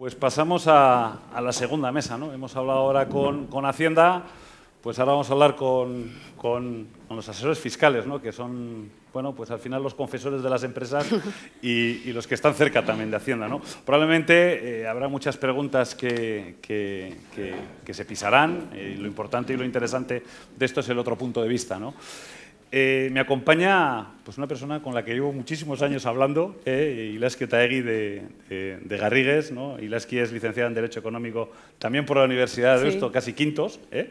Pues pasamos a, la segunda mesa, ¿no? Hemos hablado ahora con, Hacienda, pues ahora vamos a hablar con, los asesores fiscales, ¿no? Que son, bueno, pues al final los confesores de las empresas y, los que están cerca también de Hacienda, ¿no? Probablemente eh, habrá muchas preguntas que, que, se pisarán, y eh, lo importante y lo interesante de esto es el otro punto de vista, eh, me acompaña pues, una persona con la que llevo muchísimos años hablando, eh, Ilaski Taegui de, Garrigues. ¿no? Ilaski es licenciada en Derecho Económico también por la Universidad de Eusto, casi quintos. ¿eh?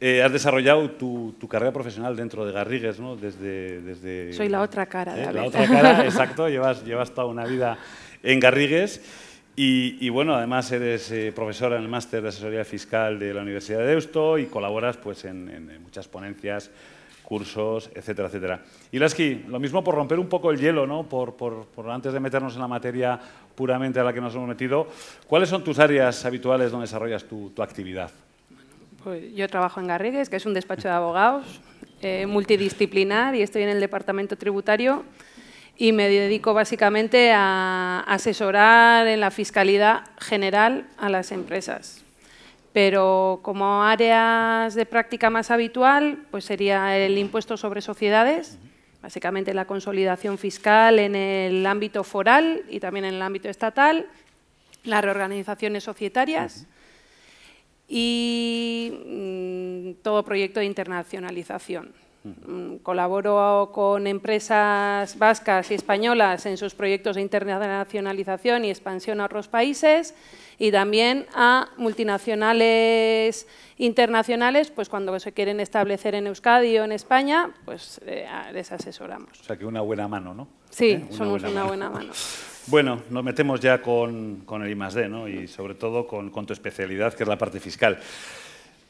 Eh, has desarrollado tu, carrera profesional dentro de Garrigues, ¿no? Desde, Soy la otra cara la, otra cara, exacto. Llevas, llevas toda una vida en Garrigues. Y, bueno, además eres profesora en el máster de asesoría fiscal de la Universidad de Eusto y colaboras pues, en muchas ponencias cursos, etcétera, etcétera. Y Lasky, lo mismo por romper un poco el hielo, ¿no? Por, por, por, antes de meternos en la materia puramente a la que nos hemos metido, ¿cuáles son tus áreas habituales donde desarrollas tu, actividad? Pues yo trabajo en Garrigues, que es un despacho de abogados eh, multidisciplinar y estoy en el departamento tributario y me dedico básicamente a asesorar en la fiscalidad general a las empresas pero como áreas de práctica más habitual, pues sería el impuesto sobre sociedades, básicamente la consolidación fiscal en el ámbito foral y también en el ámbito estatal, las reorganizaciones societarias y mm, todo proyecto de internacionalización. Mm, colaboro con empresas vascas y españolas en sus proyectos de internacionalización y expansión a otros países y también a multinacionales internacionales, pues cuando se quieren establecer en Euskadi o en España, pues eh, les asesoramos. O sea que una buena mano, ¿no? Sí, ¿Eh? somos una buena mano. Bueno, nos metemos ya con, con el I+.D. ¿no? y sobre todo con, tu especialidad, que es la parte fiscal.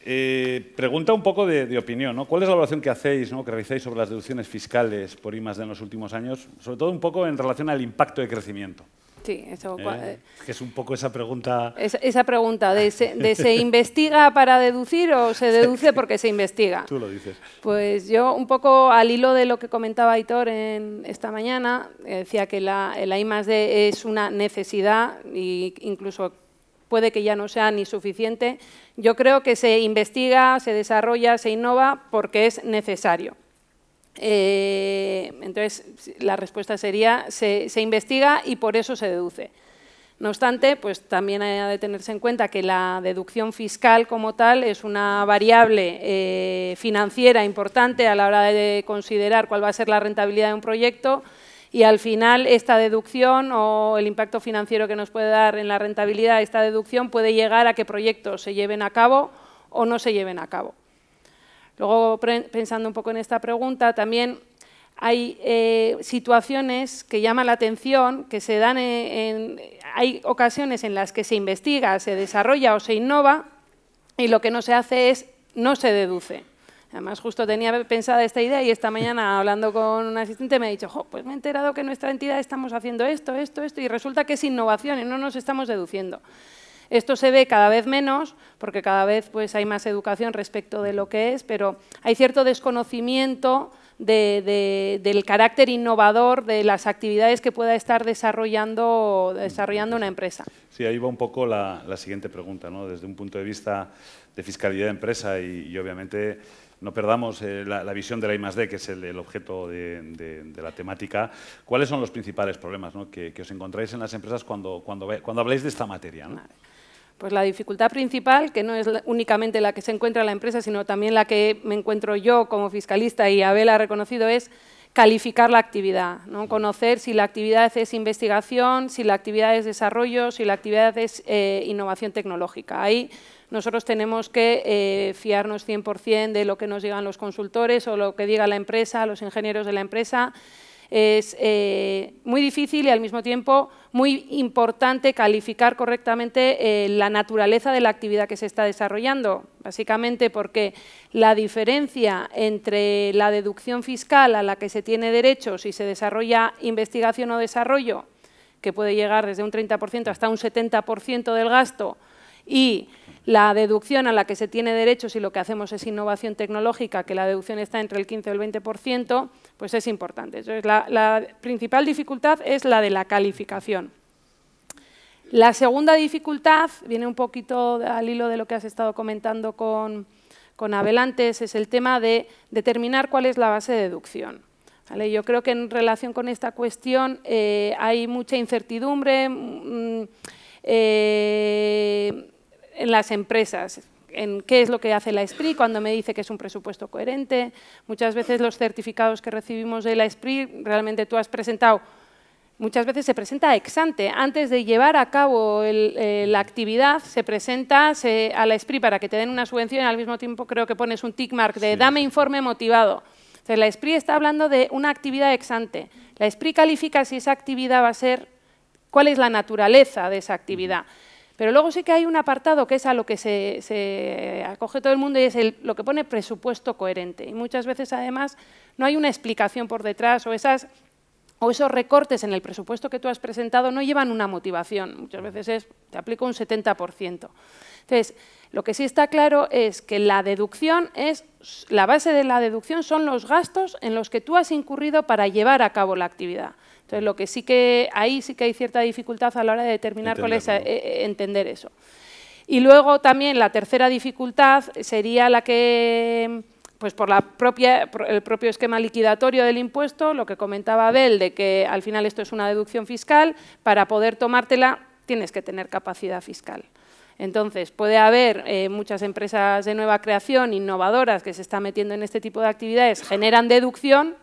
Eh, pregunta un poco de, opinión, ¿no? ¿Cuál es la evaluación que hacéis, que realizáis sobre las deducciones fiscales por I+.D. en los últimos años? Sobre todo un poco en relación al impacto de crecimiento eso. ¿Eh? que es un poco esa pregunta. esa pregunta de se, se, investiga para deducir o se deduce porque se investiga. Tú lo dices. Pues yo, un poco al hilo de lo que comentaba Aitor en, esta mañana, eh, decía que la, la I es una necesidad e incluso puede que ya no sea ni suficiente. Yo creo que se investiga, se desarrolla, se innova porque es necesario. Eh, entonces, la respuesta sería, se, investiga y por eso se deduce. No obstante, pues también hay de tenerse en cuenta que la deducción fiscal como tal es una variable eh, financiera importante a la hora de considerar cuál va a ser la rentabilidad de un proyecto y al final esta deducción o el impacto financiero que nos puede dar en la rentabilidad esta deducción puede llegar a que proyectos se lleven a cabo o no se lleven a cabo. Luego, pensando un poco en esta pregunta, también hay eh, situaciones que llaman la atención, que se dan e, en, hay ocasiones en las que se investiga, se desarrolla o se innova y lo que no se hace es no se deduce. Además, justo tenía pensada esta idea y esta mañana hablando con un asistente me ha dicho, pues me he enterado que en nuestra entidad estamos haciendo esto, esto, esto y resulta que es innovación y no nos estamos deduciendo. Esto se ve cada vez menos, porque cada vez pues, hay más educación respecto de lo que es, pero hay cierto desconocimiento del carácter innovador de las actividades que pueda estar desarrollando, desarrollando una empresa. Sí, ahí va un poco la, siguiente pregunta, ¿no? desde un punto de vista de fiscalidad de empresa y, obviamente no perdamos eh, la, visión de la I+.D., que es el, objeto de, la temática, ¿cuáles son los principales problemas que, os encontráis en las empresas cuando, cuando, cuando habláis de esta materia? ¿no? Pues la dificultad principal, que no es únicamente la que se encuentra la empresa, sino también la que me encuentro yo como fiscalista y Abel ha reconocido, es calificar la actividad, ¿no? conocer si la actividad es investigación, si la actividad es desarrollo, si la actividad es eh, innovación tecnológica. Ahí nosotros tenemos que eh, fiarnos 100% de lo que nos digan los consultores o lo que diga la empresa, los ingenieros de la empresa, es eh, muy difícil y al mismo tiempo muy importante calificar correctamente eh, la naturaleza de la actividad que se está desarrollando, básicamente porque la diferencia entre la deducción fiscal a la que se tiene derecho si se desarrolla investigación o desarrollo, que puede llegar desde un 30% hasta un 70% del gasto, y la deducción a la que se tiene derecho si lo que hacemos es innovación tecnológica, que la deducción está entre el 15 y el 20%, pues es importante. Entonces, la, principal dificultad es la de la calificación. La segunda dificultad viene un poquito al hilo de lo que has estado comentando con, con antes, es el tema de determinar cuál es la base de deducción. Yo creo que en relación con esta cuestión eh, hay mucha incertidumbre, mm, eh, en las empresas, en qué es lo que hace la SPRI, cuando me dice que es un presupuesto coherente. Muchas veces los certificados que recibimos de la SPRI, realmente tú has presentado, muchas veces se presenta ex ante, antes de llevar a cabo eh, la actividad, se presenta a la SPRI para que te den una subvención y al mismo tiempo creo que pones un tick mark de dame informe motivado. Entonces, la SPRI está hablando de una actividad ex ante. La SPRI califica si esa actividad va a ser, cuál es la naturaleza de esa actividad. Pero luego sí que hay un apartado que es a lo que se, acoge todo el mundo y es lo que pone presupuesto coherente. Y muchas veces, además, no hay una explicación por detrás o esas o esos recortes en el presupuesto que tú has presentado no llevan una motivación. Muchas veces es, te aplico un 70%. Entonces, lo que sí está claro es que la deducción es, la base de la deducción son los gastos en los que tú has incurrido para llevar a cabo la actividad. Entonces, lo que sí que ahí sí que hay cierta dificultad a la hora de determinar cuál es eh, entender eso. Y luego también la tercera dificultad sería la que pues por la el propio esquema liquidatorio del impuesto, lo que comentaba Abel, de que al final esto es una deducción fiscal, para poder tomártela tienes que tener capacidad fiscal. Entonces, puede haber eh, muchas empresas de nueva creación, innovadoras, que se están metiendo en este tipo de actividades, generan deducción,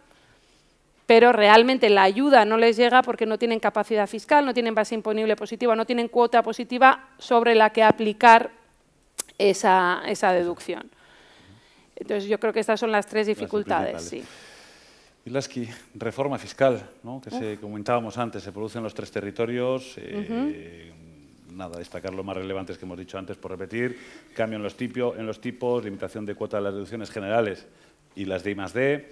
pero realmente la ayuda no les llega porque no tienen capacidad fiscal, no tienen base imponible positiva, no tienen cuota positiva sobre la que aplicar esa, deducción. Entonces yo creo que estas son las tres dificultades. Las reforma fiscal, que comentábamos antes, se produce en los tres territorios. Eh, nada, destacar lo más relevantes que hemos dicho antes por repetir. Cambio en los, en los tipos, limitación de cuota de las deducciones generales y las de I D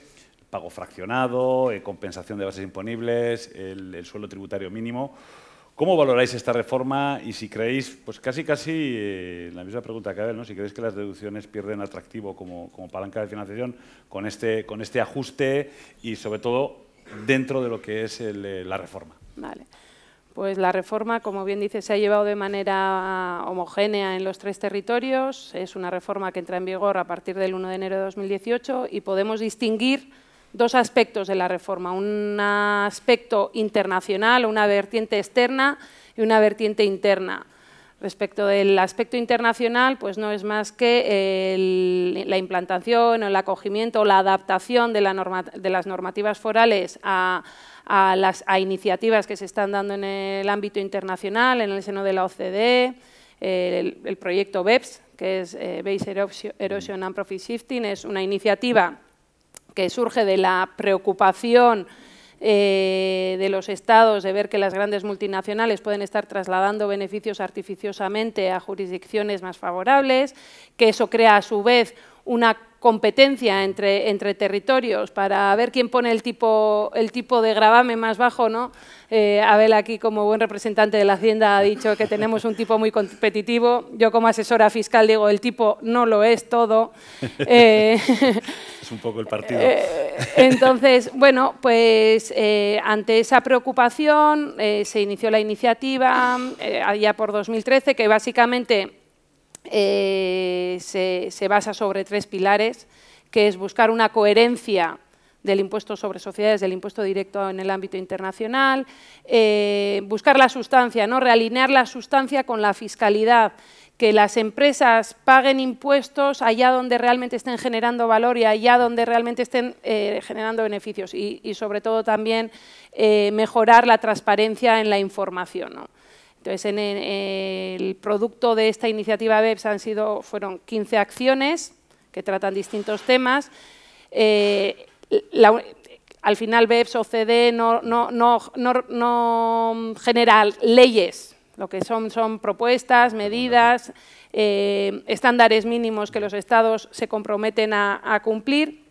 pago fraccionado, eh, compensación de bases imponibles, el, suelo tributario mínimo. ¿Cómo valoráis esta reforma y si creéis, pues casi casi eh, la misma pregunta que Abel, ¿no? si creéis que las deducciones pierden atractivo como, como palanca de financiación con este, con este ajuste y sobre todo dentro de lo que es el, eh, la reforma? Vale. Pues la reforma, como bien dice, se ha llevado de manera homogénea en los tres territorios. Es una reforma que entra en vigor a partir del 1 de enero de 2018 y podemos distinguir dos aspectos de la reforma, un aspecto internacional, una vertiente externa y una vertiente interna. Respecto del aspecto internacional, pues no es más que la implantación, o el acogimiento, o la adaptación de, la de las normativas forales a, a, iniciativas que se están dando en el ámbito internacional, en el seno de la OCDE, el, proyecto BEPS, que es eh, Base Erosion and Profit Shifting, es una iniciativa que surge de la preocupación eh, de los estados de ver que las grandes multinacionales pueden estar trasladando beneficios artificiosamente a jurisdicciones más favorables, que eso crea a su vez una competencia entre, territorios para ver quién pone el tipo, el tipo de gravame más bajo, ¿no? Eh, Abel aquí, como buen representante de la Hacienda, ha dicho que tenemos un tipo muy competitivo. Yo como asesora fiscal digo, el tipo no lo es todo. Eh, es un poco el partido. Eh, entonces, bueno, pues ante esa preocupación se inició la iniciativa allá por 2013, que básicamente se, se basa sobre tres pilares, que es buscar una coherencia del impuesto sobre sociedades, del impuesto directo en el ámbito internacional, eh, buscar la sustancia, ¿no? realinear la sustancia con la fiscalidad, que las empresas paguen impuestos allá donde realmente estén generando valor y allá donde realmente estén eh, generando beneficios y, sobre todo también eh, mejorar la transparencia en la información. Entonces, en el, producto de esta iniciativa BEPS han sido, fueron 15 acciones que tratan distintos temas al final BEPS o CD no, no, no, no, genera leyes, lo que son son propuestas, medidas, eh, estándares mínimos que los estados se comprometen a, cumplir.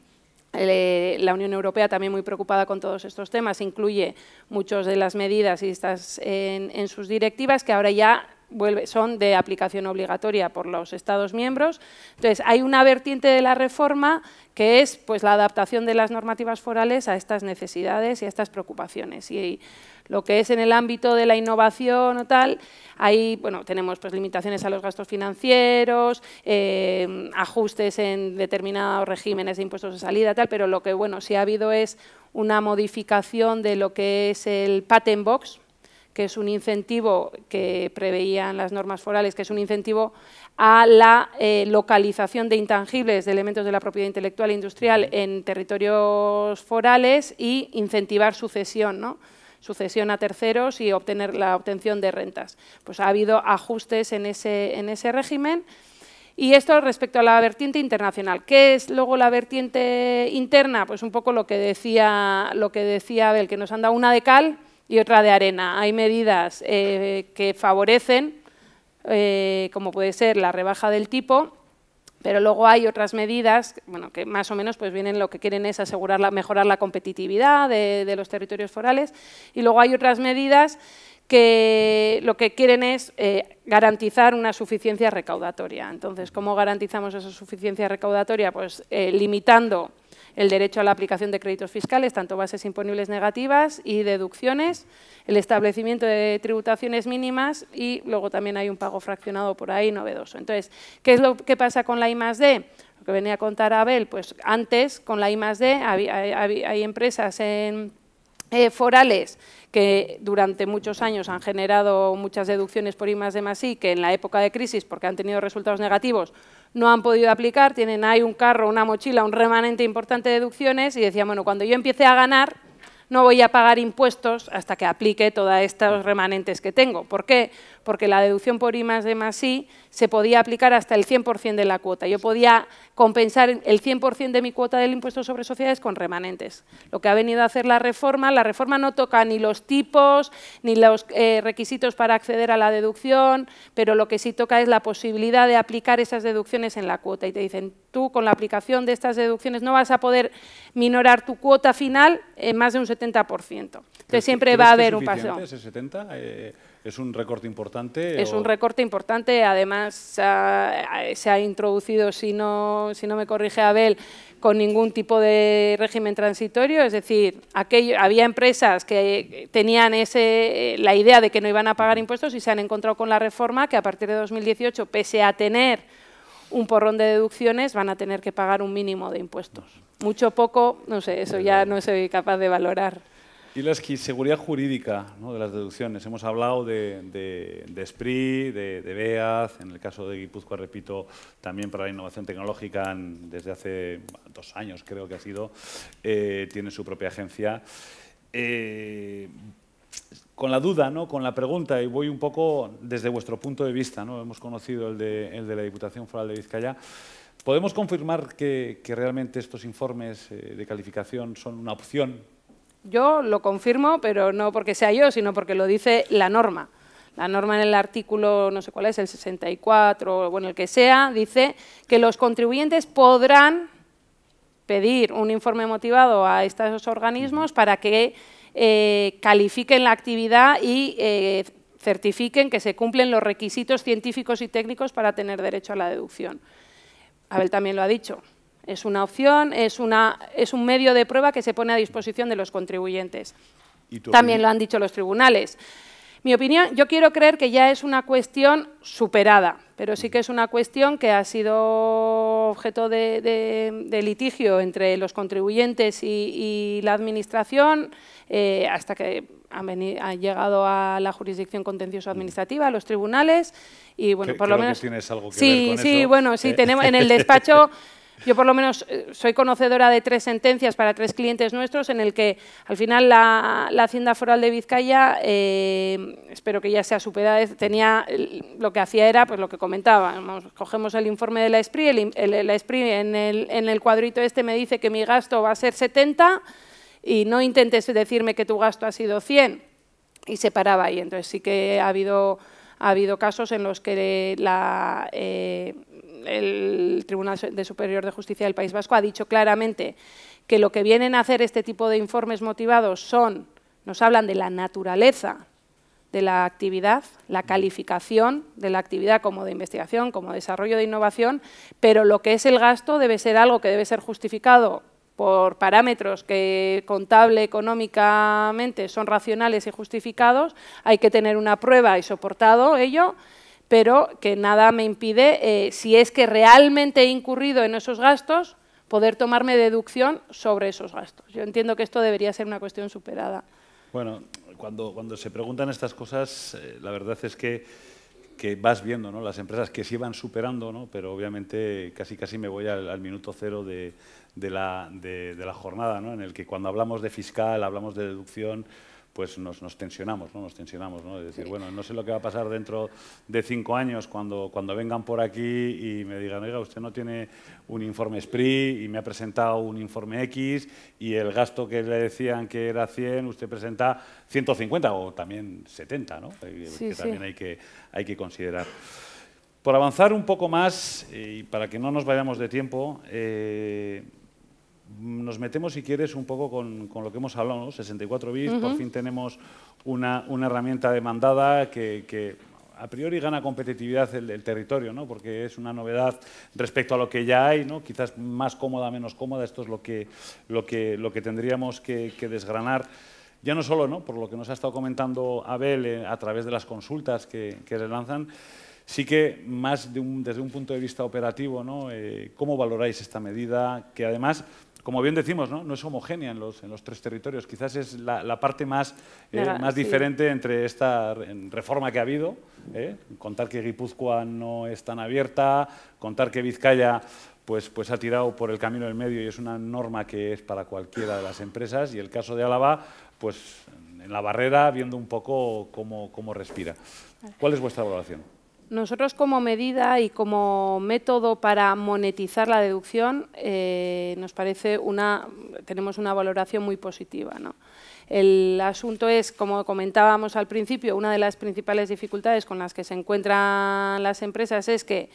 Eh, la Unión Europea también muy preocupada con todos estos temas, incluye muchas de las medidas y estas en sus directivas que ahora ya son de aplicación obligatoria por los Estados miembros. Entonces, hay una vertiente de la reforma que es pues, la adaptación de las normativas forales a estas necesidades y a estas preocupaciones. Y, lo que es en el ámbito de la innovación o tal, ahí bueno, tenemos pues, limitaciones a los gastos financieros, eh, ajustes en determinados regímenes de impuestos de salida, tal, pero lo que bueno, sí ha habido es una modificación de lo que es el patent box, que es un incentivo que preveían las normas forales, que es un incentivo a la eh, localización de intangibles de elementos de la propiedad intelectual e industrial en territorios forales y incentivar sucesión, ¿no? sucesión a terceros y obtener la obtención de rentas. Pues ha habido ajustes en ese, en ese régimen. Y esto respecto a la vertiente internacional. ¿Qué es luego la vertiente interna? Pues un poco lo que decía, lo que decía Abel, que nos han dado una de cal y otra de arena. Hay medidas eh, que favorecen, eh, como puede ser la rebaja del tipo, pero luego hay otras medidas bueno, que más o menos pues vienen lo que quieren es asegurar mejorar la competitividad de, los territorios forales y luego hay otras medidas que lo que quieren es eh, garantizar una suficiencia recaudatoria. Entonces, ¿cómo garantizamos esa suficiencia recaudatoria? Pues limitando el derecho a la aplicación de créditos fiscales, tanto bases imponibles negativas y deducciones, el establecimiento de tributaciones mínimas y luego también hay un pago fraccionado por ahí novedoso. Entonces, ¿qué es lo que pasa con la I más D? Lo que venía a contar Abel, pues antes con la I más D hay empresas en eh, forales que durante muchos años han generado muchas deducciones por I más de más I, que en la época de crisis, porque han tenido resultados negativos, no han podido aplicar, tienen ahí un carro, una mochila, un remanente importante de deducciones y decían, bueno, cuando yo empiece a ganar, no voy a pagar impuestos hasta que aplique todos estos remanentes que tengo. ¿Por qué? porque la deducción por I más D más I se podía aplicar hasta el 100% de la cuota. Yo podía compensar el 100% de mi cuota del impuesto sobre sociedades con remanentes. Lo que ha venido a hacer la reforma, la reforma no toca ni los tipos, ni los eh, requisitos para acceder a la deducción, pero lo que sí toca es la posibilidad de aplicar esas deducciones en la cuota. Y te dicen, tú con la aplicación de estas deducciones no vas a poder minorar tu cuota final en más de un 70%. Entonces siempre va a haber un paseo. ¿Ese 70%? Es un recorte importante. Es un recorte importante. Además, se ha, introducido, si no, si no me corrige Abel, con ningún tipo de régimen transitorio, es decir, aquello, había empresas que tenían la idea de que no iban a pagar impuestos y se han encontrado con la reforma que a partir de 2018, pese a tener un porrón de deducciones, van a tener que pagar un mínimo de impuestos. Mucho poco, no sé, eso eh, ya no soy capaz de valorar. Y la seguridad jurídica de las deducciones. Hemos hablado de, de, de SPRI, de, de, BEAZ, en el caso de Guipúzcoa, repito, también para la innovación tecnológica, desde hace dos años creo que ha sido, eh, tiene su propia agencia. Eh, con la duda, con la pregunta, y voy un poco desde vuestro punto de vista, ¿no? hemos conocido el de, el de la Diputación Foral de Vizcaya, ¿podemos confirmar que realmente estos informes eh, de calificación son una opción yo lo confirmo, pero no porque sea yo, sino porque lo dice la norma. La norma en el artículo, no sé cuál es, el 64, bueno, el que sea, dice que los contribuyentes podrán pedir un informe motivado a estos organismos para que eh, califiquen la actividad y eh, certifiquen que se cumplen los requisitos científicos y técnicos para tener derecho a la deducción. Abel también lo ha dicho, es una opción, es, una, es un medio de prueba que se pone a disposición de los contribuyentes. También lo han dicho los tribunales. Mi opinión, yo quiero creer que ya es una cuestión superada, pero sí que es una cuestión que ha sido objeto de, litigio entre los contribuyentes y, la Administración eh, hasta que han, llegado a la jurisdicción contencioso administrativa, a los tribunales y bueno, por lo menos algo que sí, sí, bueno, sí eh. tenemos en el despacho yo por lo menos eh, soy conocedora de tres sentencias para tres clientes nuestros en el que al final la, Hacienda Foral de Vizcaya, eh, espero que ya sea superada, tenía, lo que hacía era pues lo que comentaba, cogemos el informe de la ESPRI, el, la ESPRI en el, en el cuadrito este me dice que mi gasto va a ser 70 y no intentes decirme que tu gasto ha sido 100 y se paraba ahí, entonces sí que ha habido ha habido casos en los que la, eh, el Tribunal Superior de Justicia del País Vasco ha dicho claramente que lo que vienen a hacer este tipo de informes motivados son, nos hablan de la naturaleza de la actividad, la calificación de la actividad como de investigación, como desarrollo de innovación, pero lo que es el gasto debe ser algo que debe ser justificado por parámetros que contable económicamente son racionales y justificados, hay que tener una prueba y soportado ello, pero que nada me impide, eh, si es que realmente he incurrido en esos gastos, poder tomarme deducción sobre esos gastos. Yo entiendo que esto debería ser una cuestión superada. Bueno, cuando, cuando se preguntan estas cosas, eh, la verdad es que, vas viendo las empresas que sí van superando, pero obviamente casi casi me voy al, minuto cero de, la, jornada, ¿no? en el que cuando hablamos de fiscal, hablamos de deducción, pues nos, tensionamos, ¿no? Nos tensionamos, ¿no? Es decir, bueno, no sé lo que va a pasar dentro de cinco años cuando, cuando vengan por aquí y me digan, oiga, usted no tiene un informe SPRI y me ha presentado un informe X y el gasto que le decían que era 100, usted presenta 150 o también 70, ¿no? Eh, que también hay que, hay que considerar. Por avanzar un poco más, eh, y para que no nos vayamos de tiempo, eh, nos metemos, si quieres, un poco con, lo que hemos hablado, 64 bits, por fin tenemos una, herramienta demandada que, a priori gana competitividad el, territorio, porque es una novedad respecto a lo que ya hay, quizás más cómoda, menos cómoda, esto es lo que, tendríamos que, desgranar ya no solo por lo que nos ha estado comentando Abel eh, a través de las consultas que, que lanzan, sí que más desde un punto de vista operativo, eh, ¿cómo valoráis esta medida? Que además como bien decimos, no, no es homogénea en los, en los tres territorios. Quizás es la, parte más, eh, más diferente entre esta reforma que ha habido, ¿eh? contar que Guipúzcoa no es tan abierta, contar que Vizcaya pues, pues, ha tirado por el camino del medio y es una norma que es para cualquiera de las empresas. Y el caso de Álava, pues en la barrera, viendo un poco cómo, cómo respira. ¿Cuál es vuestra evaluación? Nosotros como medida y como método para monetizar la deducción eh, nos parece una, tenemos una valoración muy positiva. El asunto es, como comentábamos al principio, una de las principales dificultades con las que se encuentran las empresas es que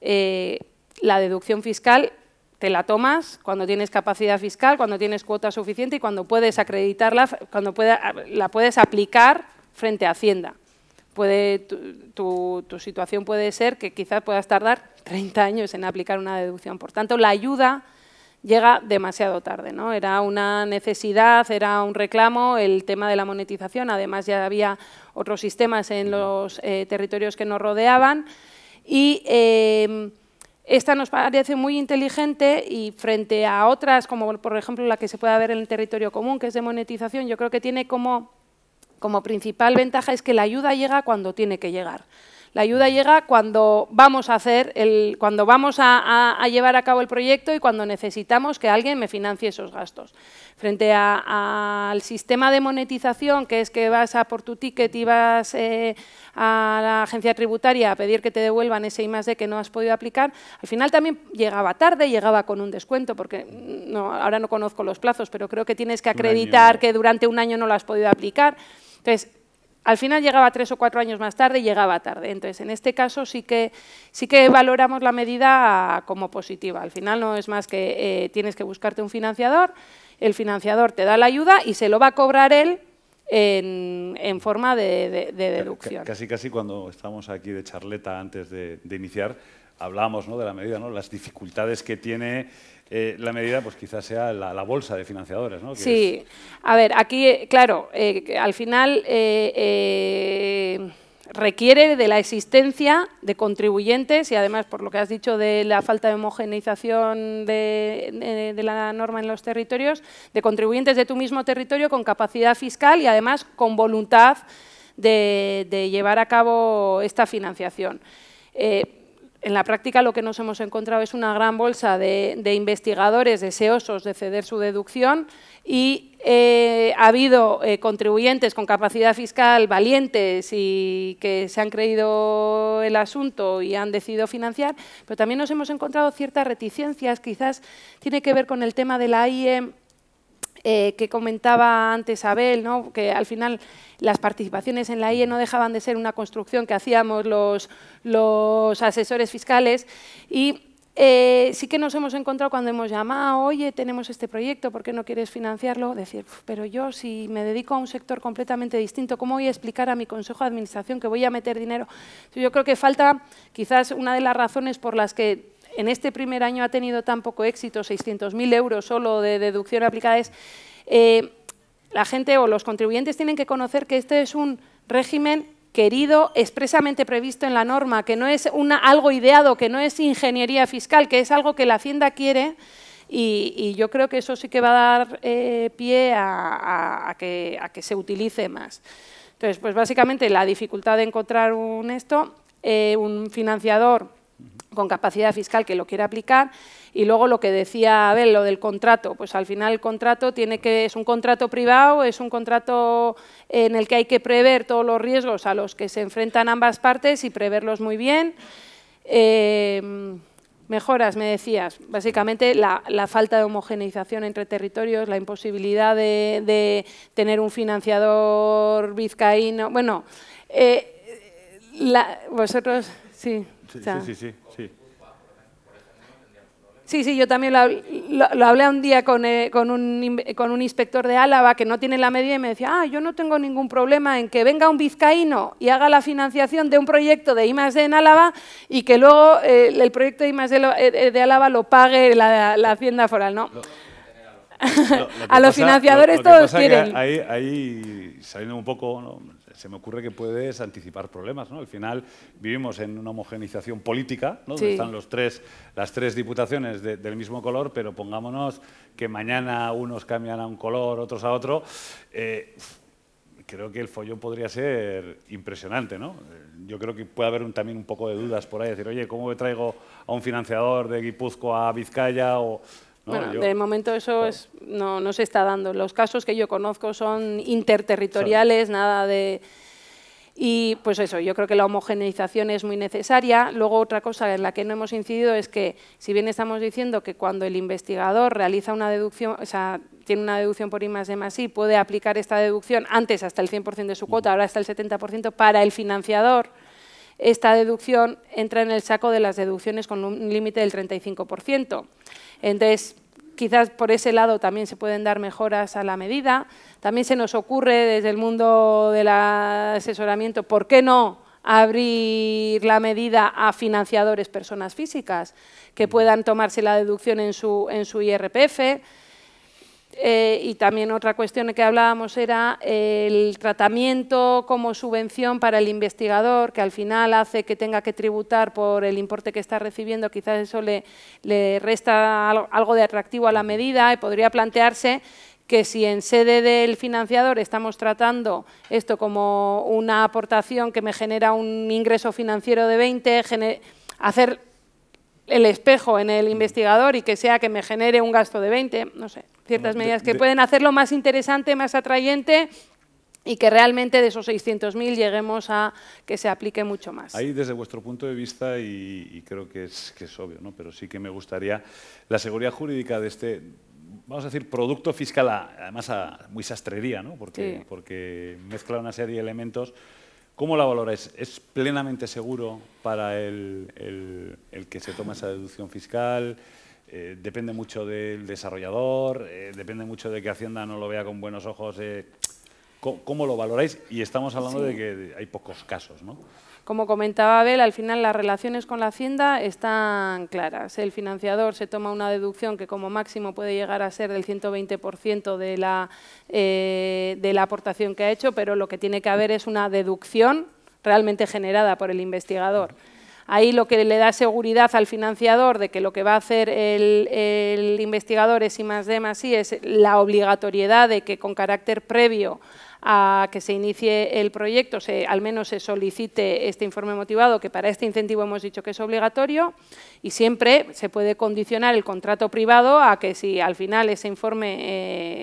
eh, la deducción fiscal te la tomas cuando tienes capacidad fiscal, cuando tienes cuota suficiente y cuando puedes acreditarla, cuando la puedes aplicar frente a Hacienda tu, situación puede ser que quizás puedas tardar 30 años en aplicar una deducción. Por tanto, la ayuda llega demasiado tarde. ¿no? Era una necesidad, era un reclamo, el tema de la monetización, además ya había otros sistemas en los eh, territorios que nos rodeaban y... Em, esta nos parece muy inteligente y frente a otras, como por ejemplo la que se puede ver en el territorio común, que es de monetización, yo creo que tiene como como principal ventaja es que la ayuda llega cuando tiene que llegar. La ayuda llega cuando vamos a hacer, el, cuando vamos a, llevar a cabo el proyecto y cuando necesitamos que alguien me financie esos gastos. Frente al sistema de monetización, que es que vas a por tu ticket y vas eh, a la agencia tributaria a pedir que te devuelvan ese I más D que no has podido aplicar, al final también llegaba tarde, llegaba con un descuento, porque mm, ahora no conozco los plazos, pero creo que tienes que acreditar que durante un año no lo has podido aplicar. Entonces, al final llegaba tres o cuatro años más tarde y llegaba tarde. Entonces, en este caso sí que, sí que valoramos la medida como positiva. Al final no es más que eh, tienes que buscarte un financiador, el financiador te da la ayuda y se lo va a cobrar él en, forma de, deducción. Casi, casi cuando estamos aquí de charleta antes de, iniciar, hablábamos de la medida, ¿no? las dificultades que tiene eh, la medida pues quizás sea la, bolsa de financiadores. ¿no? Sí, a ver, aquí, eh, claro, eh, al final requiere de la existencia de contribuyentes y además, por lo que has dicho de la falta de homogeneización de, la norma en los territorios, de contribuyentes de tu mismo territorio con capacidad fiscal y además con voluntad de, llevar a cabo esta financiación en la práctica lo que nos hemos encontrado es una gran bolsa de, investigadores deseosos de ceder su deducción y eh, ha habido eh, contribuyentes con capacidad fiscal valientes y que se han creído el asunto y han decidido financiar, pero también nos hemos encontrado ciertas reticencias, quizás tiene que ver con el tema de la IEM, eh, que comentaba antes Abel, que al final las participaciones en la IE no dejaban de ser una construcción que hacíamos los, los asesores fiscales y eh, sí que nos hemos encontrado cuando hemos llamado, oye, tenemos este proyecto, ¿por qué no quieres financiarlo? Decir, pero yo si me dedico a un sector completamente distinto, ¿cómo voy a explicar a mi consejo de administración que voy a meter dinero? Yo creo que falta quizás una de las razones por las que en este primer año ha tenido tan poco éxito, 600.000 euros solo de deducción aplicada, es, eh, la gente o los contribuyentes tienen que conocer que este es un régimen querido, expresamente previsto en la norma, que no es algo ideado, que no es ingeniería fiscal, que es algo que la Hacienda quiere y, yo creo que eso sí que va a dar eh, pie a, que, se utilice más. Entonces, pues básicamente la dificultad de encontrar un esto, eh, un financiador con capacidad fiscal que lo quiera aplicar y luego lo que decía Abel, lo del contrato, pues al final el contrato tiene que es un contrato privado, es un contrato en el que hay que prever todos los riesgos a los que se enfrentan ambas partes y preverlos muy bien. Em, mejoras, me decías, básicamente la, falta de homogeneización entre territorios, la imposibilidad de, tener un financiador vizcaíno, bueno, eh, vosotros, sí. Sí, sí, sí, sí, sí. yo también lo, hablé un día con, eh, con, un, con, un, inspector de Álava que no tiene la medida y me decía, ah, yo no tengo ningún problema en que venga un vizcaíno y haga la financiación de un proyecto de I+.D. en Álava y que luego eh, el proyecto de I+.D. Eh, de Álava lo pague la, Hacienda Foral, ¿no? a los financiadores todos quieren. Ahí, ahí, saliendo un poco, se me ocurre que puedes anticipar problemas. ¿no? Al final vivimos en una homogenización política, ¿no? donde están los tres, las tres diputaciones del mismo color, pero pongámonos que mañana unos cambian a un color, otros a otro. Eh, creo que el follón podría ser impresionante, ¿no? Eh, yo creo que puede haber también un poco de dudas por ahí, decir, oye, ¿cómo me traigo a un financiador de Guipúzcoa a Vizcaya? O, bueno, de momento eso no, no se está dando. Los casos que yo conozco son interterritoriales, nada de... Y pues eso, yo creo que la homogeneización es muy necesaria. Luego otra cosa en la que no hemos incidido es que, si bien estamos diciendo que cuando el investigador realiza una deducción, o sea, tiene una deducción por I más D más puede aplicar esta deducción antes hasta el 100% de su cuota, ahora hasta el 70%, para el financiador esta deducción entra en el saco de las deducciones con un límite del 35%. Entonces, quizás por ese lado también se pueden dar mejoras a la medida. También se nos ocurre desde el mundo del asesoramiento, ¿por qué no? abrir la medida a financiadores, personas físicas, que mm. puedan tomarse la deducción en su, en su IRPF. Eh, y también otra cuestión que hablábamos era eh, el tratamiento como subvención para el investigador, que al final hace que tenga que tributar por el importe que está recibiendo, quizás eso le, le resta algo de atractivo a la medida y podría plantearse que si en sede del financiador estamos tratando esto como una aportación que me genera un ingreso financiero de 20, hacer el espejo en el investigador y que sea que me genere un gasto de 20, no sé, ciertas medidas que pueden hacerlo más interesante, más atrayente y que realmente de esos 600.000 lleguemos a que se aplique mucho más. Ahí desde vuestro punto de vista, y, creo que es, obvio, pero sí que me gustaría la seguridad jurídica de este, vamos a decir, producto fiscal, además muy sastrería, ¿no? porque, porque mezcla una serie de elementos ¿Cómo la valoráis? ¿Es plenamente seguro para el, que se toma esa deducción fiscal? Eh, depende mucho del desarrollador, eh, depende mucho de que Hacienda no lo vea con buenos ojos. Eh, ¿Cómo, lo valoráis? Y estamos hablando de que hay pocos casos, ¿no? Como comentaba Abel, al final las relaciones con la Hacienda están claras. El financiador se toma una deducción que como máximo puede llegar a ser del 120% de la, eh, de la aportación que ha hecho, pero lo que tiene que haber es una deducción realmente generada por el investigador. Ahí lo que le da seguridad al financiador de que lo que va a hacer el, investigador es y más demás más es la obligatoriedad de que con carácter previo a que se inicie el proyecto, se, al menos se solicite este informe motivado, que para este incentivo hemos dicho que es obligatorio, y siempre se puede condicionar el contrato privado a que si al final ese informe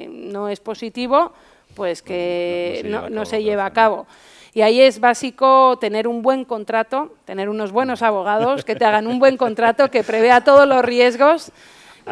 eh, no es positivo, pues que no, se lleva a cabo. y ahí es básico tener un buen contrato, tener unos buenos abogados que te hagan un buen contrato que prevea todos los riesgos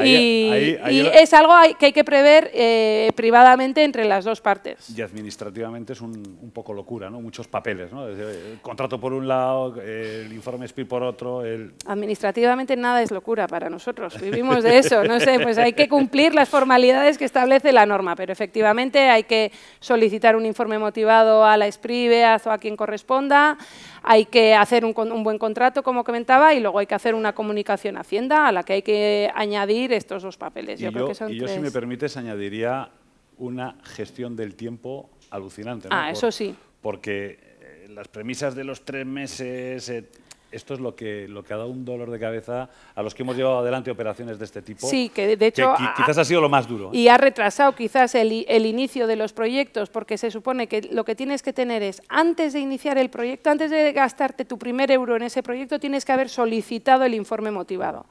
y, es algo que hay que prever eh, privadamente entre las dos partes. Y administrativamente es un, poco locura, ¿no? Muchos papeles, ¿no? el contrato por un lado, el informe SPI por otro... Administrativamente nada es locura para nosotros, vivimos de eso, no sé, pues hay que cumplir las formalidades que establece la norma, pero efectivamente hay que solicitar un informe motivado a la o a quien corresponda, hay que hacer un, buen contrato, como comentaba, y luego hay que hacer una comunicación Hacienda a la que hay que añadir estos dos papeles. y yo, si me permites, añadiría una gestión del tiempo alucinante. ¿no? Ah, eso sí. Porque eh, las premisas de los tres meses... Eh, esto es lo que, lo que ha dado un dolor de cabeza a los que hemos llevado adelante operaciones de este tipo. Sí, que de hecho... quizás ha, sido lo más duro. Y ha retrasado quizás el, inicio de los proyectos, porque se supone que lo que tienes que tener es, antes de iniciar el proyecto, antes de gastarte tu primer euro en ese proyecto, tienes que haber solicitado el informe motivado.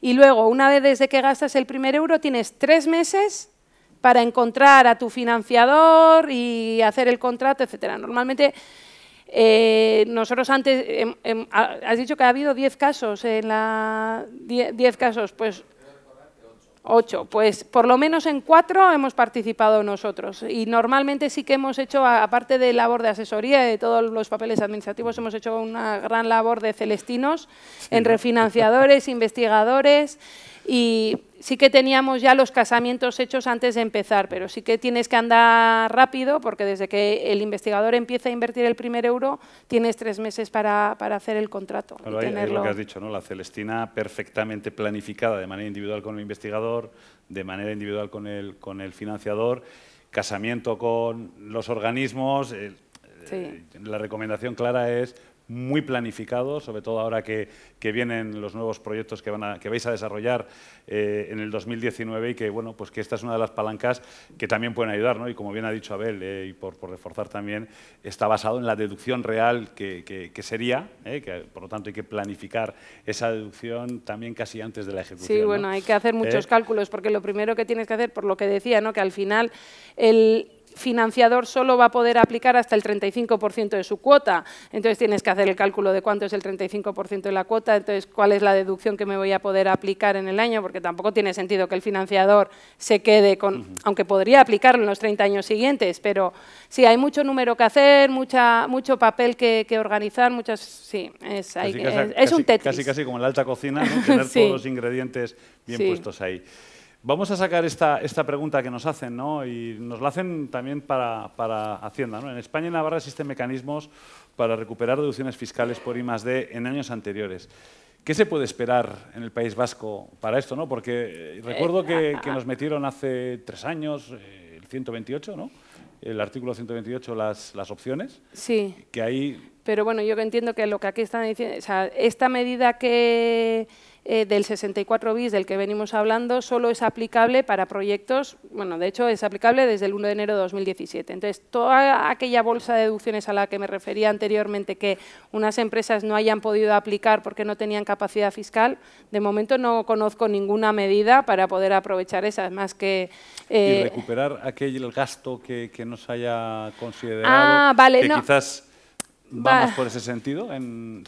Y luego, una vez desde que gastas el primer euro, tienes tres meses para encontrar a tu financiador y hacer el contrato, etcétera. Normalmente eh, nosotros antes, em, em, has dicho que ha habido 10 casos en 10 casos, pues... 8, pues por lo menos en 4 hemos participado nosotros y normalmente sí que hemos hecho, aparte de labor de asesoría de todos los papeles administrativos, hemos hecho una gran labor de celestinos en refinanciadores, investigadores, y sí que teníamos ya los casamientos hechos antes de empezar, pero sí que tienes que andar rápido porque desde que el investigador empieza a invertir el primer euro, tienes tres meses para, hacer el contrato. lo que has dicho, la Celestina perfectamente planificada de manera individual con el investigador, de manera individual con el, con el financiador, casamiento con los organismos. Eh, la recomendación clara es muy planificado, sobre todo ahora que, vienen los nuevos proyectos que, van a, que vais a desarrollar eh, en el 2019 y que, bueno, pues que esta es una de las palancas que también pueden ayudar, ¿no? Y como bien ha dicho Abel, eh, y por, reforzar también, está basado en la deducción real que, sería, eh, que por lo tanto hay que planificar esa deducción también casi antes de la ejecución. Sí, bueno, hay que hacer muchos cálculos, porque lo primero que tienes que hacer, por lo que decía, ¿no? Que al final el financiador solo va a poder aplicar hasta el 35% de su cuota. Entonces tienes que hacer el cálculo de cuánto es el 35% de la cuota, entonces cuál es la deducción que me voy a poder aplicar en el año, porque tampoco tiene sentido que el financiador se quede con, aunque podría aplicarlo en los 30 años siguientes, pero sí, hay mucho número que hacer, mucha, mucho papel que, que organizar, muchas, sí, es, un Tetris. Casi, casi como en la alta cocina, tener todos los ingredientes bien puestos ahí. Vamos a sacar esta, esta pregunta que nos hacen, ¿no? Y nos la hacen también para, Hacienda, ¿no? En España y Navarra existen mecanismos para recuperar deducciones fiscales por I +D en años anteriores. ¿Qué se puede esperar en el País Vasco para esto, no? Porque eh, recuerdo eh. que, nos metieron hace tres años eh, el 128, ¿no? El artículo 128, las, las opciones. Sí. Que Pero bueno, yo entiendo que lo que aquí están diciendo, esta medida que eh, del 64 bis del que venimos hablando solo es aplicable para proyectos, bueno, de hecho es aplicable desde el 1 de enero de 2017. Entonces, toda aquella bolsa de deducciones a la que me refería anteriormente que unas empresas no hayan podido aplicar porque no tenían capacidad fiscal, de momento no conozco ninguna medida para poder aprovechar esas más que... y eh, recuperar aquel gasto que, que se haya considerado, ah, vale, quizás vamos por ese sentido,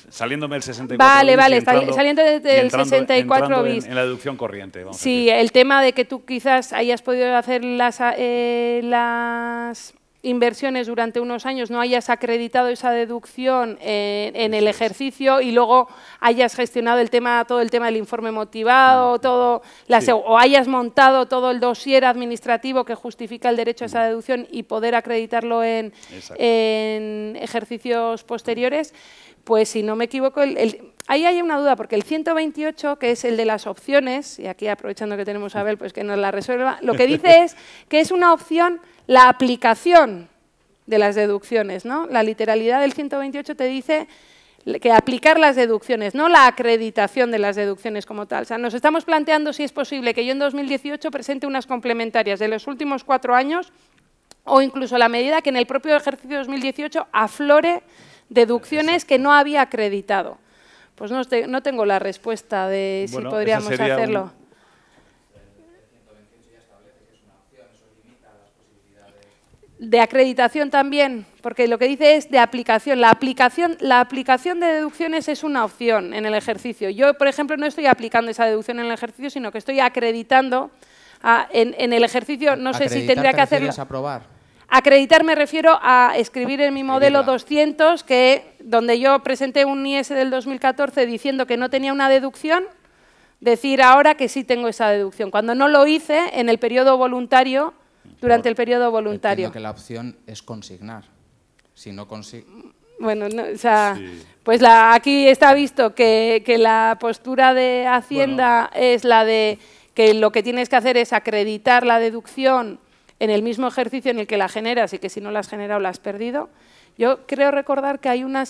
saliéndome del 64 Vale, bis vale, vale, saliendo desde 64 bis. En, la deducción corriente. Vamos sí, el tema de que tú quizás hayas podido hacer las, eh, las inversiones durante unos años no hayas acreditado esa deducción eh, en, el ejercicio y luego hayas gestionado el tema, todo el tema del informe motivado, todo o hayas montado todo el dossier administrativo que justifica el derecho a esa mm. deducción y poder acreditarlo en, en ejercicios posteriores pues si no me equivoco, ahí hay una duda, porque el 128, que es el de las opciones, y aquí aprovechando que tenemos a Abel, pues que nos la resuelva, lo que dice es que es una opción la aplicación de las deducciones, ¿no? La literalidad del 128 te dice que aplicar las deducciones, no la acreditación de las deducciones como tal. O sea, nos estamos planteando si es posible que yo en 2018 presente unas complementarias de los últimos cuatro años o incluso la medida que en el propio ejercicio 2018 aflore deducciones que no había acreditado. Pues no, tengo la respuesta de si podríamos hacerlo. de acreditación también, porque lo que dice es de aplicación. La, aplicación. la aplicación de deducciones es una opción en el ejercicio. Yo, por ejemplo, no estoy aplicando esa deducción en el ejercicio, sino que estoy acreditando en, el ejercicio. No sé si tendría que hacerlo. aprobar? Acreditar me refiero a escribir en mi modelo 200, que, donde yo presenté un IS del 2014 diciendo que no tenía una deducción, decir ahora que sí tengo esa deducción, cuando no lo hice en el periodo voluntario, durante el periodo voluntario. que la opción es consignar, si no Bueno, o sea, pues la, aquí está visto que, la postura de Hacienda es la de que lo que tienes que hacer es acreditar la deducción en el mismo ejercicio en el que la generas y que si no la has generado la has perdido. Yo creo recordar que hay una,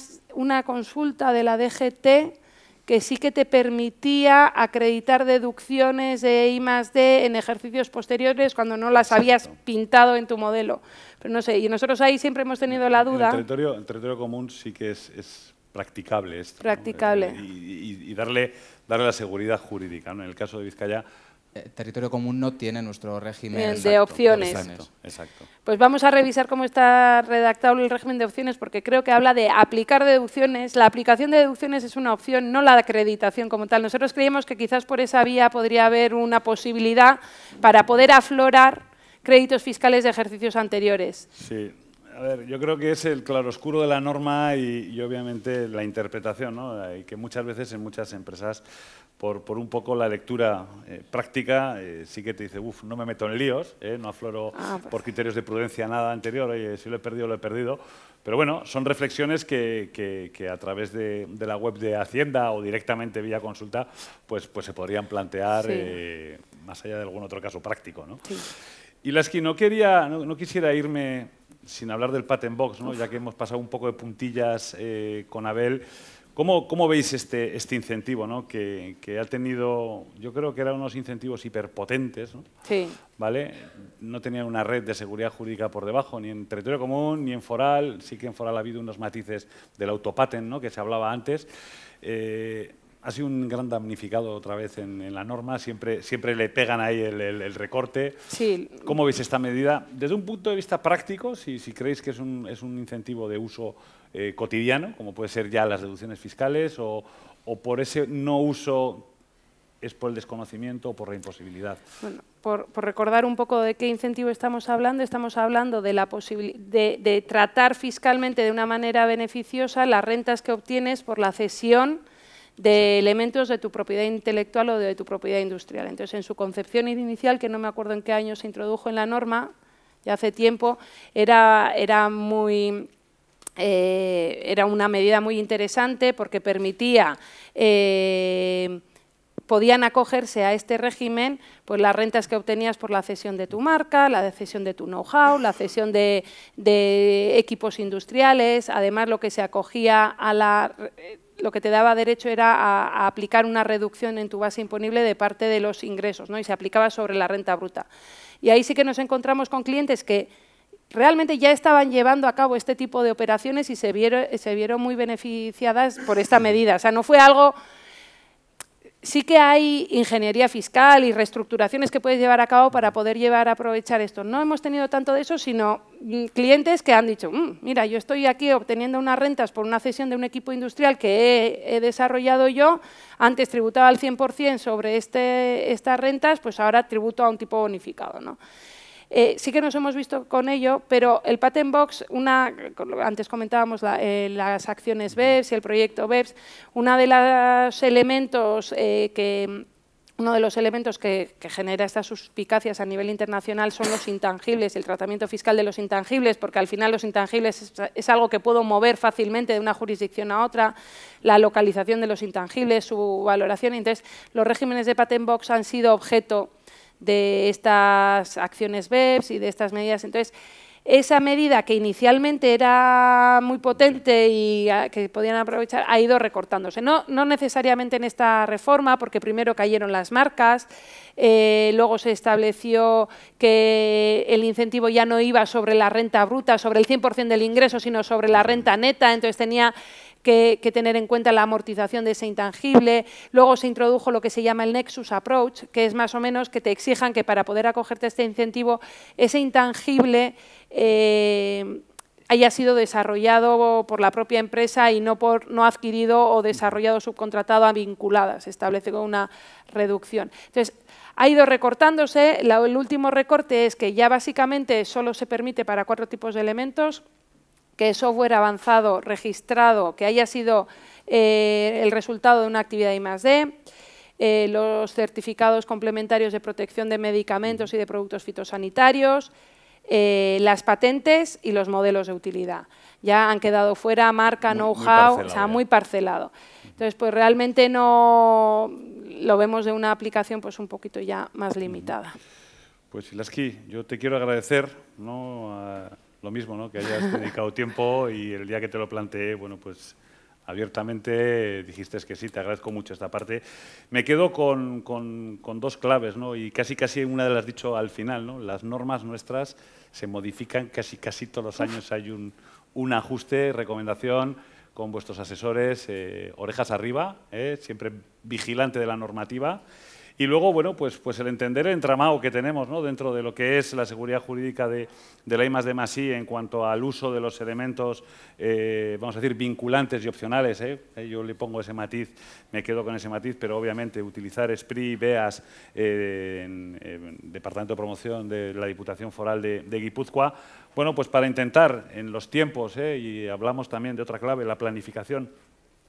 consulta de la DGT que sí que te permitía acreditar deducciones de e I más D en ejercicios posteriores cuando no las habías pintado en tu modelo. Pero no sé, y nosotros ahí siempre hemos tenido la duda. el territorio, común sí que es, practicable esto. Practicable. Eh, y, darle, darle la seguridad jurídica. En el caso de Vizcaya eh, territorio común no tiene nuestro régimen de opciones. Exacto, Pues vamos a revisar cómo está redactado el régimen de opciones porque creo que habla de aplicar deducciones. La aplicación de deducciones es una opción, no la acreditación como tal. Nosotros creíamos que quizás por esa vía podría haber una posibilidad para poder aflorar créditos fiscales de ejercicios anteriores. Sí. A ver, yo creo que es el claroscuro de la norma y, obviamente la interpretación, ¿no? Y que muchas veces en muchas empresas por, un poco la lectura eh, práctica, eh, sí que te dice, uff, no me meto en líos, eh, no afloro ah, pues. por criterios de prudencia nada anterior, oye, si lo he perdido, lo he perdido. Pero bueno, son reflexiones que, a través de, la web de Hacienda o directamente vía consulta, pues, pues se podrían plantear más allá de algún otro caso práctico. Y las que no, quería, no, quisiera irme sin hablar del patent box, ¿no? ya que hemos pasado un poco de puntillas con Abel, ¿Cómo, veis este, este incentivo ¿no? que, ha tenido, yo creo que eran unos incentivos hiperpotentes, ¿no? Sí. ¿Vale? No tenían una red de seguridad jurídica por debajo, ni en territorio común, ni en foral, sí que en foral ha habido unos matices del autopaten ¿no? que se hablaba antes. Eh, ha sido un gran damnificado otra vez en, la norma, siempre, siempre le pegan ahí el, recorte. Sí. ¿Cómo veis esta medida? Desde un punto de vista práctico, si, creéis que es un, es un incentivo de uso eh, cotidiano, como puede ser ya las deducciones fiscales, o, por ese no uso es por el desconocimiento o por la imposibilidad. Bueno, por, recordar un poco de qué incentivo estamos hablando, estamos hablando de, la de, de tratar fiscalmente de una manera beneficiosa las rentas que obtienes por la cesión de elementos de tu propiedad intelectual o de tu propiedad industrial. Entonces, en su concepción inicial, que no me acuerdo en qué año se introdujo en la norma, ya hace tiempo, era, era muy eh, era una medida muy interesante porque permitía, eh, podían acogerse a este régimen pues las rentas que obtenías por la cesión de tu marca, la cesión de tu know-how, la cesión de, equipos industriales, además lo que se acogía a la... lo que te daba derecho era a, aplicar una reducción en tu base imponible de parte de los ingresos, ¿no? y se aplicaba sobre la renta bruta. Y ahí sí que nos encontramos con clientes que realmente ya estaban llevando a cabo este tipo de operaciones y se vieron, se vieron muy beneficiadas por esta medida. O sea, no fue algo... Sí que hay ingeniería fiscal y reestructuraciones que puedes llevar a cabo para poder llevar a aprovechar esto. No hemos tenido tanto de eso, sino mm, clientes que han dicho, mm, mira, yo estoy aquí obteniendo unas rentas por una cesión de un equipo industrial que he, desarrollado yo, antes tributaba al 100% sobre este, estas rentas, pues ahora tributo a un tipo bonificado. ¿no? Eh, sí que nos hemos visto con ello, pero el patent box, una, antes comentábamos eh, las acciones BEPS y el proyecto BEPS, eh, uno de los elementos que uno de los elementos que, genera estas suspicacias a nivel internacional son los intangibles, el tratamiento fiscal de los intangibles, porque al final los intangibles es, algo que puedo mover fácilmente de una jurisdicción a otra, la localización de los intangibles, su valoración. Entonces, los regímenes de patent box han sido objeto de estas acciones BEPS y de estas medidas. Entonces, esa medida que inicialmente era muy potente y ah, que podían aprovechar, ha ido recortándose. No, no necesariamente en esta reforma, porque primero cayeron las marcas, eh, luego se estableció que el incentivo ya no iba sobre la renta bruta, sobre el 100% del ingreso, sino sobre la renta neta, entonces tenía que, tener en cuenta la amortización de ese intangible. Luego se introdujo lo que se llama el Nexus Approach, que es más o menos que te exijan que para poder acogerte a este incentivo, ese intangible... Eh, haya sido desarrollado por la propia empresa y no por no adquirido o desarrollado subcontratado a vinculadas, Se establece una reducción. Entonces, ha ido recortándose. el último recorte es que ya básicamente solo se permite para cuatro tipos de elementos que software avanzado registrado que haya sido eh, el resultado de una actividad I+.D., eh, los certificados complementarios de protección de medicamentos y de productos fitosanitarios, eh, las patentes y los modelos de utilidad. Ya han quedado fuera marca, know-how, o sea, muy parcelado. Entonces, pues realmente no lo vemos de una aplicación pues un poquito ya más limitada. Pues Silaski, yo te quiero agradecer ¿no? A lo mismo, ¿no? que hayas dedicado tiempo y el día que te lo planteé, bueno, pues abiertamente dijiste que sí, te agradezco mucho esta parte. Me quedo con, con, dos claves, ¿no? y casi casi una de las dicho al final, ¿no? las normas nuestras se modifican casi casi todos los años, hay un, un ajuste, recomendación con vuestros asesores, eh, orejas arriba, ¿eh? siempre vigilante de la normativa. Y luego, bueno, pues, pues el entender el entramado que tenemos ¿no? dentro de lo que es la seguridad jurídica de, la I de en cuanto al uso de los elementos, eh, vamos a decir, vinculantes y opcionales. ¿eh? Eh, yo le pongo ese matiz, me quedo con ese matiz, pero obviamente utilizar SPRI, BEAS, en, Departamento de Promoción de la Diputación Foral de, de Guipúzcoa, bueno, pues para intentar en los tiempos, y hablamos también de otra clave, la planificación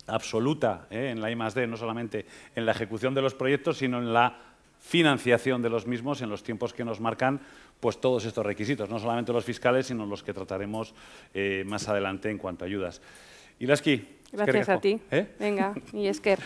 absoluta ¿eh? en la I+.D., no solamente en la ejecución de los proyectos, sino en la financiación de los mismos en los tiempos que nos marcan pues todos estos requisitos, no solamente los fiscales, sino los que trataremos eh, más adelante en cuanto a ayudas. Ilaski. Gracias a ti. ¿eh? Venga, y Esker.